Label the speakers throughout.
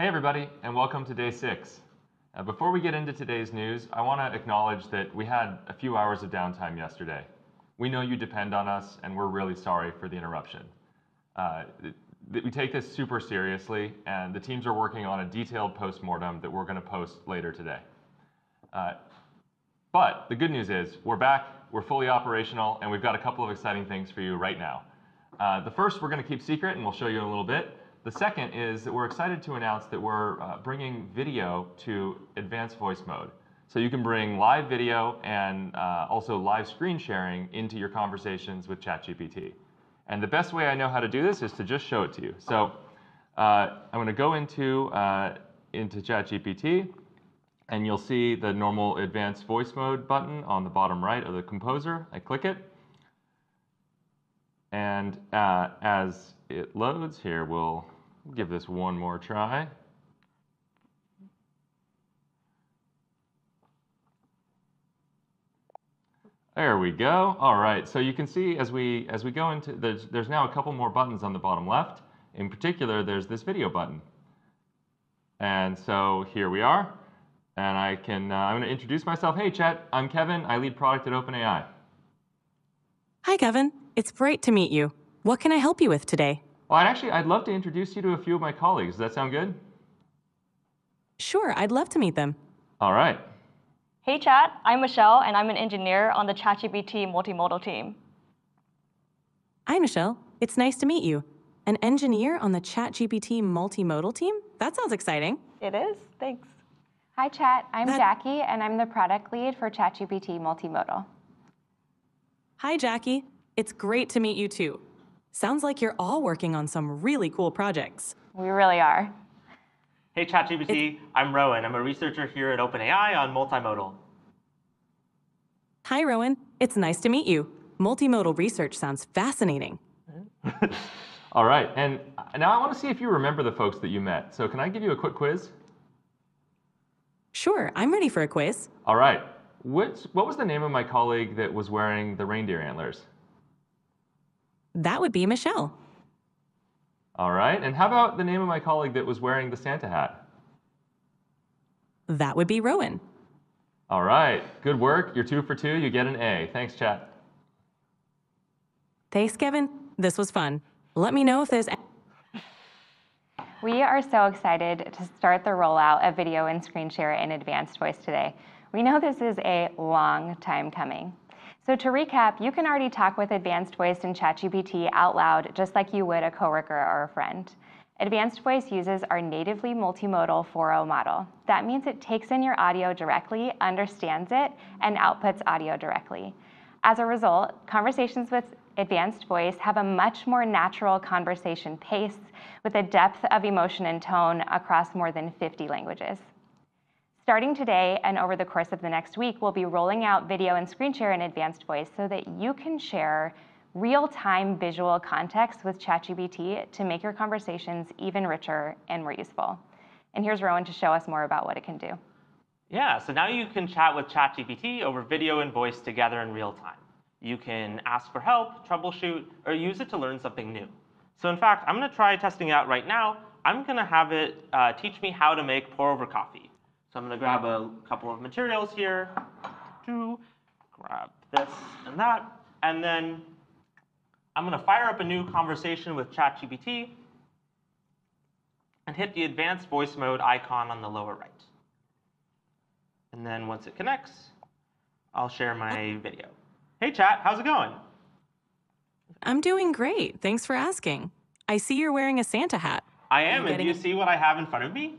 Speaker 1: Hey everybody, and welcome to day six. Uh, before we get into today's news, I want to acknowledge that we had a few hours of downtime yesterday. We know you depend on us, and we're really sorry for the interruption. Uh, we take this super seriously, and the teams are working on a detailed postmortem that we're going to post later today. Uh, but the good news is we're back, we're fully operational, and we've got a couple of exciting things for you right now. Uh, the first we're going to keep secret, and we'll show you in a little bit. The second is that we're excited to announce that we're uh, bringing video to advanced voice mode. So you can bring live video and uh, also live screen sharing into your conversations with ChatGPT. And the best way I know how to do this is to just show it to you. So uh, I'm going to go into, uh, into ChatGPT, and you'll see the normal advanced voice mode button on the bottom right of the composer. I click it. And uh, as it loads here, we'll Give this one more try. There we go. All right, so you can see as we as we go into, there's, there's now a couple more buttons on the bottom left. In particular, there's this video button. And so here we are. And I can, uh, I'm gonna introduce myself. Hey chat, I'm Kevin. I lead product at OpenAI.
Speaker 2: Hi Kevin, it's great to meet you. What can I help you with today?
Speaker 1: Well, I'd actually, I'd love to introduce you to a few of my colleagues. Does that sound good?
Speaker 2: Sure, I'd love to meet them. All right.
Speaker 3: Hey, Chat. I'm Michelle, and I'm an engineer on the ChatGPT multimodal team.
Speaker 2: Hi, Michelle. It's nice to meet you. An engineer on the ChatGPT multimodal team? That sounds exciting.
Speaker 4: It is. Thanks. Hi, Chat. I'm that... Jackie, and I'm the product lead for ChatGPT multimodal.
Speaker 2: Hi, Jackie. It's great to meet you too. Sounds like you're all working on some really cool projects.
Speaker 4: We really are.
Speaker 2: Hey,
Speaker 5: ChatGPT, I'm Rowan. I'm a researcher here at OpenAI on multimodal.
Speaker 2: Hi, Rowan. It's nice to meet you. Multimodal research sounds fascinating.
Speaker 1: all right, and now I want to see if you remember the folks that you met. So, can I give you a quick quiz?
Speaker 2: Sure, I'm ready for a quiz.
Speaker 1: All right. Which, what was the name of my colleague that was wearing the reindeer antlers?
Speaker 2: that would be Michelle.
Speaker 1: All right. And how about the name of my colleague that was wearing the Santa hat?
Speaker 2: That would be Rowan.
Speaker 1: All right. Good work. You're two for two. You get an A. Thanks, chat.
Speaker 4: Thanks, Kevin. This was fun. Let me know if there's. We are so excited to start the rollout of video and screen share in advanced voice today. We know this is a long time coming. So to recap, you can already talk with Advanced Voice in ChatGPT out loud, just like you would a coworker or a friend. Advanced Voice uses our natively multimodal 4.0 model. That means it takes in your audio directly, understands it, and outputs audio directly. As a result, conversations with Advanced Voice have a much more natural conversation pace with a depth of emotion and tone across more than 50 languages. Starting today and over the course of the next week, we'll be rolling out video and screen share in advanced voice so that you can share real-time visual context with ChatGPT to make your conversations even richer and more useful. And here's Rowan to show us more about what it can do.
Speaker 5: Yeah, so now you can chat with ChatGPT over video and voice together in real time. You can ask for help, troubleshoot, or use it to learn something new. So in fact, I'm going to try testing it out right now. I'm going to have it uh, teach me how to make pour-over coffee so I'm going to grab a couple of materials here, to grab this and that, and then I'm going to fire up a new conversation with ChatGPT and hit the advanced voice mode icon on the lower right. And then once it connects, I'll share
Speaker 2: my oh. video. Hey, chat, how's it going? I'm doing great. Thanks for asking. I see you're wearing a Santa hat.
Speaker 5: I am, and do you see what I have in front of me?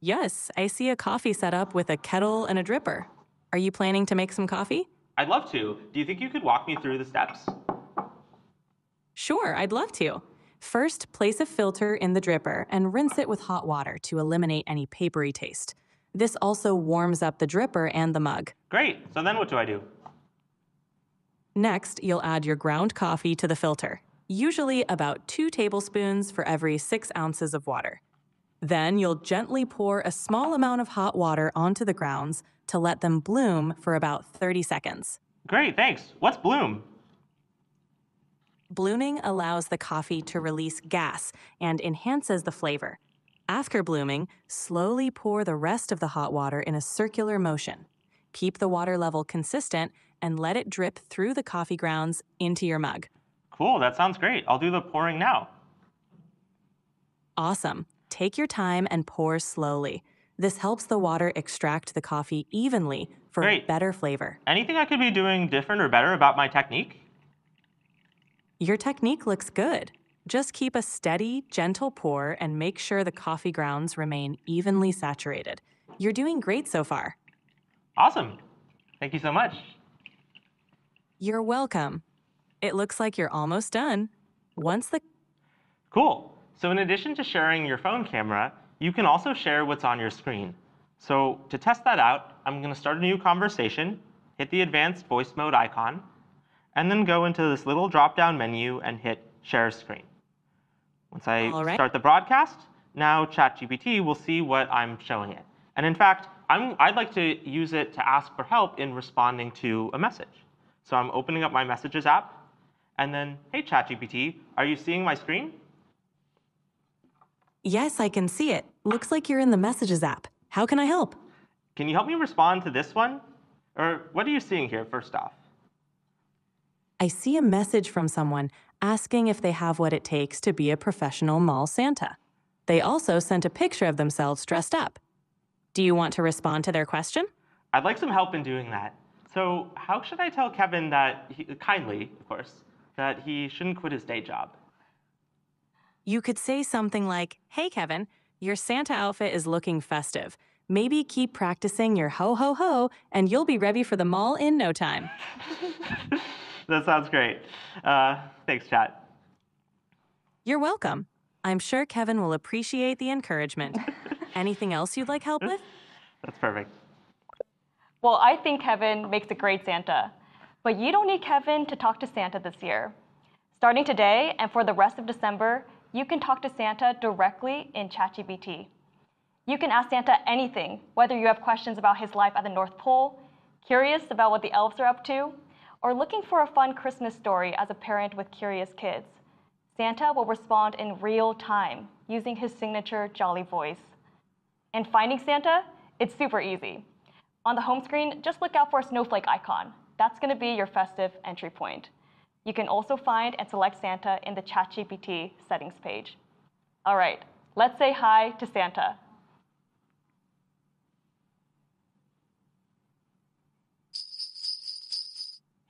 Speaker 2: Yes, I see a coffee set up with a kettle and a dripper. Are you planning to make some coffee?
Speaker 5: I'd love to. Do you think you could walk me through the steps?
Speaker 2: Sure, I'd love to. First, place a filter in the dripper and rinse it with hot water to eliminate any papery taste. This also warms up the dripper and the mug. Great.
Speaker 5: So then what do I do?
Speaker 2: Next, you'll add your ground coffee to the filter, usually about two tablespoons for every six ounces of water. Then you'll gently pour a small amount of hot water onto the grounds to let them bloom for about 30 seconds. Great, thanks. What's bloom? Blooming allows the coffee to release gas and enhances the flavor. After blooming, slowly pour the rest of the hot water in a circular motion. Keep the water level consistent and let it drip through the coffee grounds into your mug.
Speaker 5: Cool, that sounds great. I'll do the pouring now.
Speaker 2: Awesome. Take your time and pour slowly. This helps the water extract the coffee evenly for Great. better flavor.
Speaker 5: Anything I could be doing different or better about my technique?
Speaker 2: Your technique looks good. Just keep a steady, gentle pour and make sure the coffee grounds remain evenly saturated. You're doing great so far. Awesome. Thank you so much. You're welcome. It looks like you're almost done. Once the
Speaker 5: Cool. So in addition to sharing your phone camera, you can also share what's on your screen. So to test that out, I'm going to start a new conversation, hit the advanced voice mode icon, and then go into this little drop-down menu and hit share screen. Once I right. start the broadcast, now ChatGPT will see what I'm showing it. And in fact, I'm, I'd like to use it to ask for help in responding to a message. So I'm opening up my Messages app, and then, hey, ChatGPT, are you seeing my screen?
Speaker 2: Yes, I can see it. Looks like you're in the Messages app.
Speaker 5: How can I help? Can you help me respond to this one? Or what are you seeing here, first off?
Speaker 2: I see a message from someone asking if they have what it takes to be a professional mall Santa. They also sent a picture of themselves dressed up. Do you want to respond to their question?
Speaker 5: I'd like some help in doing that. So, how should I tell Kevin that, he, kindly, of course, that he shouldn't quit his day
Speaker 2: job? You could say something like, Hey, Kevin, your Santa outfit is looking festive. Maybe keep practicing your ho ho ho, and you'll be ready for the mall in no time.
Speaker 5: that sounds great. Uh, thanks, chat.
Speaker 2: You're welcome. I'm sure Kevin will appreciate the encouragement. Anything else you'd like help with? That's perfect.
Speaker 3: Well, I think Kevin makes a great Santa, but you don't need Kevin to talk to Santa this year. Starting today and for the rest of December, you can talk to Santa directly in ChatGPT. You can ask Santa anything, whether you have questions about his life at the North Pole, curious about what the elves are up to, or looking for a fun Christmas story as a parent with curious kids. Santa will respond in real time using his signature jolly voice. And finding Santa, it's super easy. On the home screen, just look out for a snowflake icon. That's going to be your festive entry point. You can also find and select Santa in the ChatGPT settings page. All right, let's say hi to Santa.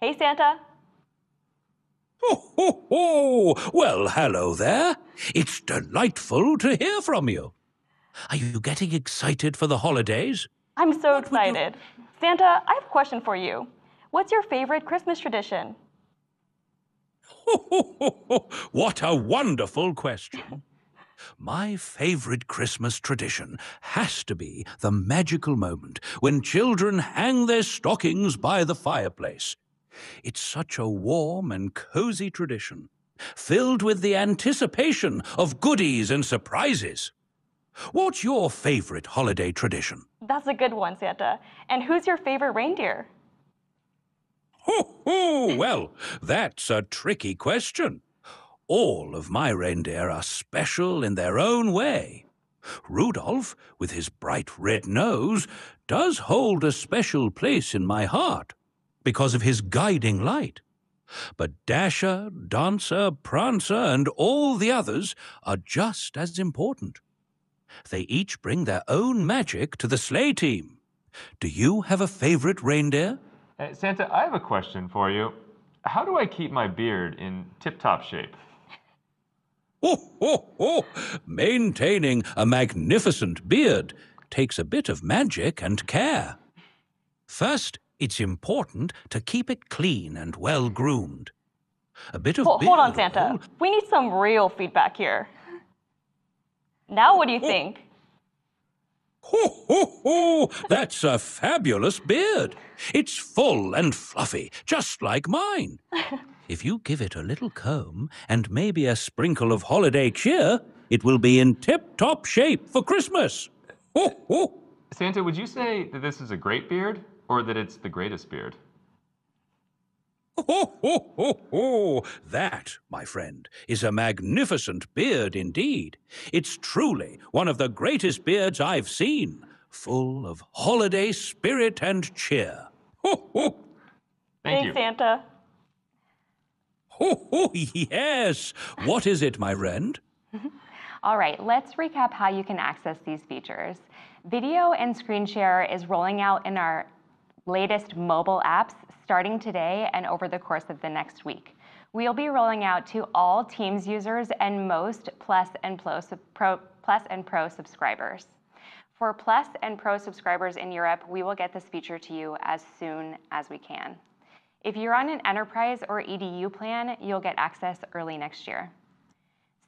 Speaker 3: Hey, Santa.
Speaker 6: Ho, ho, ho! Well, hello there. It's delightful to hear from you. Are you getting excited for the holidays?
Speaker 3: I'm so what excited. You... Santa, I have a question for you. What's your favorite Christmas tradition?
Speaker 6: what a wonderful question. My favorite Christmas tradition has to be the magical moment when children hang their stockings by the fireplace. It's such a warm and cozy tradition, filled with the anticipation of goodies and surprises. What's your favorite holiday tradition?
Speaker 3: That's a good one, Santa. And who's your favorite reindeer?
Speaker 6: Ho, ho! Well, that's a tricky question. All of my reindeer are special in their own way. Rudolph, with his bright red nose, does hold a special place in my heart because of his guiding light. But Dasher, Dancer, Prancer, and all the others are just as important. They each bring their own magic to the sleigh team. Do you have a favorite reindeer? Uh, Santa, I have a question for you. How do I keep my beard in tip top shape? Oh, oh, oh! Maintaining a magnificent beard takes a bit of magic and care. First, it's important to keep it clean and well groomed. A bit of hold, hold on,
Speaker 3: Santa. We need some real feedback here. Now, what do you think?
Speaker 6: Ho, ho, ho! That's a fabulous beard. It's full and fluffy, just like mine. If you give it a little comb and maybe a sprinkle of holiday cheer, it will be in tip top shape for Christmas. Ho, ho! Santa, would you say that this is a great beard or that it's the greatest beard? Ho, ho, ho, ho! That, my friend, is a magnificent beard indeed. It's truly one of the greatest beards I've seen, full of holiday spirit and cheer. Ho, ho! Thank hey, you. Santa. Ho, ho, yes! What is it, my friend?
Speaker 4: All right, let's recap how you can access these features. Video and screen share is rolling out in our latest mobile apps starting today and over the course of the next week. We'll be rolling out to all Teams users and most Plus and Pro, Plus and Pro subscribers. For Plus and Pro subscribers in Europe, we will get this feature to you as soon as we can. If you're on an enterprise or EDU plan, you'll get access early next year.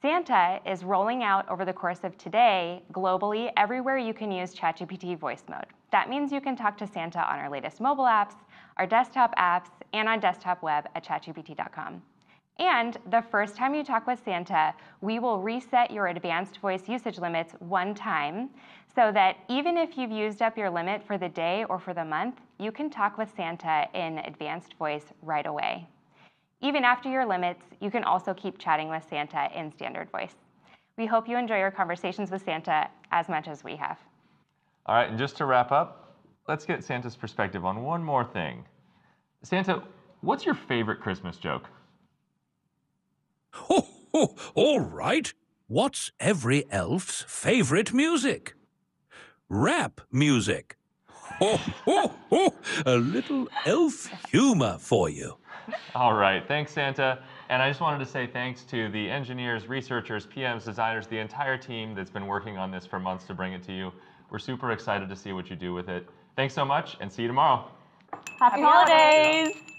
Speaker 4: Santa is rolling out over the course of today globally everywhere you can use ChatGPT voice mode. That means you can talk to Santa on our latest mobile apps, our desktop apps, and on desktop web at chatgpt.com. And the first time you talk with Santa, we will reset your advanced voice usage limits one time so that even if you've used up your limit for the day or for the month, you can talk with Santa in advanced voice right away. Even after your limits, you can also keep chatting with Santa in standard voice. We hope you enjoy your conversations with Santa as much as we have.
Speaker 1: All right, and just to wrap up, let's get Santa's perspective on one more thing.
Speaker 6: Santa, what's your
Speaker 1: favorite Christmas joke?
Speaker 6: Oh, oh all right. What's every elf's favorite music? Rap music. A little elf humor for you.
Speaker 1: All right. Thanks, Santa. And I just wanted to say thanks to the engineers, researchers, PMs, designers, the entire team that's been working on this for months to bring it to you. We're super excited to see what you do with it. Thanks so much and see you tomorrow.
Speaker 2: Happy, Happy
Speaker 3: holidays. holidays.